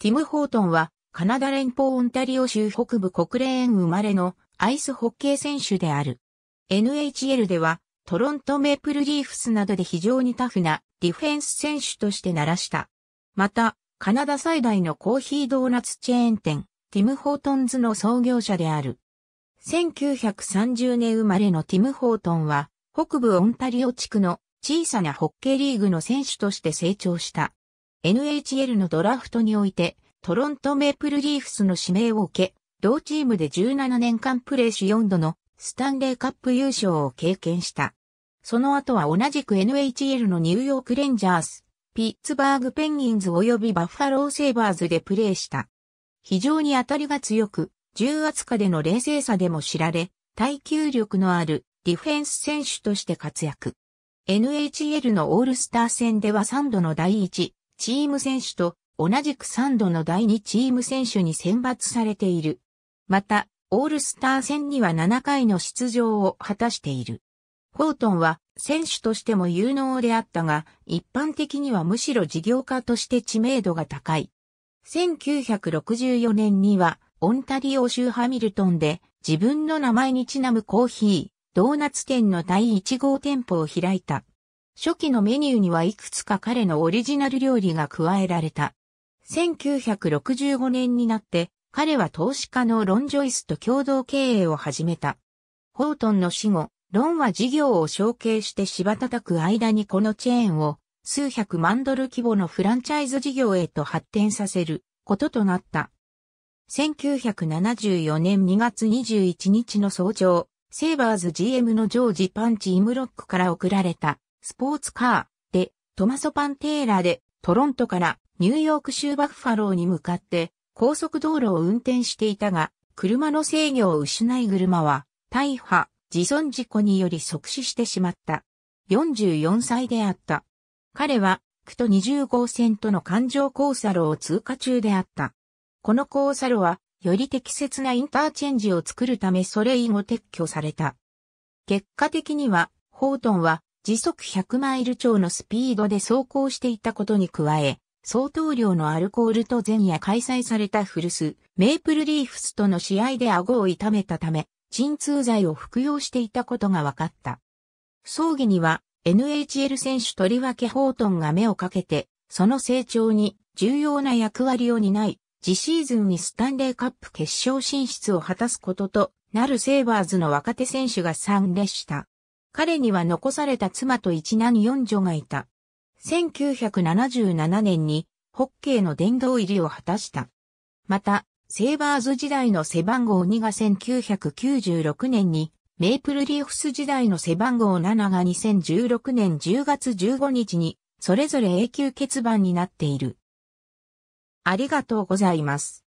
ティム・ホートンは、カナダ連邦オンタリオ州北部国連園生まれのアイスホッケー選手である。NHL では、トロントメープルリーフスなどで非常にタフなディフェンス選手として鳴らした。また、カナダ最大のコーヒードーナツチェーン店、ティム・ホートンズの創業者である。1930年生まれのティム・ホートンは、北部オンタリオ地区の小さなホッケーリーグの選手として成長した。NHL のドラフトにおいて、トロントメープルリーフスの指名を受け、同チームで17年間プレーし4度のスタンレーカップ優勝を経験した。その後は同じく NHL のニューヨークレンジャース、ピッツバーグペンギンズ及びバッファローセーバーズでプレーした。非常に当たりが強く、重圧下での冷静さでも知られ、耐久力のあるディフェンス選手として活躍。NHL のオールスター戦では3度の第1、チーム選手と同じく3度の第2チーム選手に選抜されている。また、オールスター戦には7回の出場を果たしている。フォートンは選手としても有能であったが、一般的にはむしろ事業家として知名度が高い。1964年には、オンタリオ州ハミルトンで自分の名前にちなむコーヒー、ドーナツ店の第1号店舗を開いた。初期のメニューにはいくつか彼のオリジナル料理が加えられた。1965年になって彼は投資家のロン・ジョイスと共同経営を始めた。ホートンの死後、ロンは事業を承継して芝叩く間にこのチェーンを数百万ドル規模のフランチャイズ事業へと発展させることとなった。1974年2月21日の早朝、セイバーズ GM のジョージ・パンチ・イムロックから送られたスポーツカーでトマソパンテーラーでトロントからニューヨーク州バッファローに向かって高速道路を運転していたが、車の制御を失い車は大破、自損事故により即死してしまった。44歳であった。彼は、区と20号線との環状交差路を通過中であった。この交差路は、より適切なインターチェンジを作るためそれ以後撤去された。結果的には、ホートンは時速100マイル超のスピードで走行していたことに加え、相当量のアルコールと前夜開催された古巣、メープルリーフスとの試合で顎を痛めたため、鎮痛剤を服用していたことが分かった。葬儀には NHL 選手とりわけホートンが目をかけて、その成長に重要な役割を担い、次シーズンにスタンレーカップ決勝進出を果たすこととなるセーバーズの若手選手が参列した。彼には残された妻と一男四女がいた。1977年にホッケーの殿堂入りを果たした。また、セーバーズ時代の背番号2が1996年に、メイプルリーフス時代の背番号7が2016年10月15日に、それぞれ永久欠番になっている。ありがとうございます。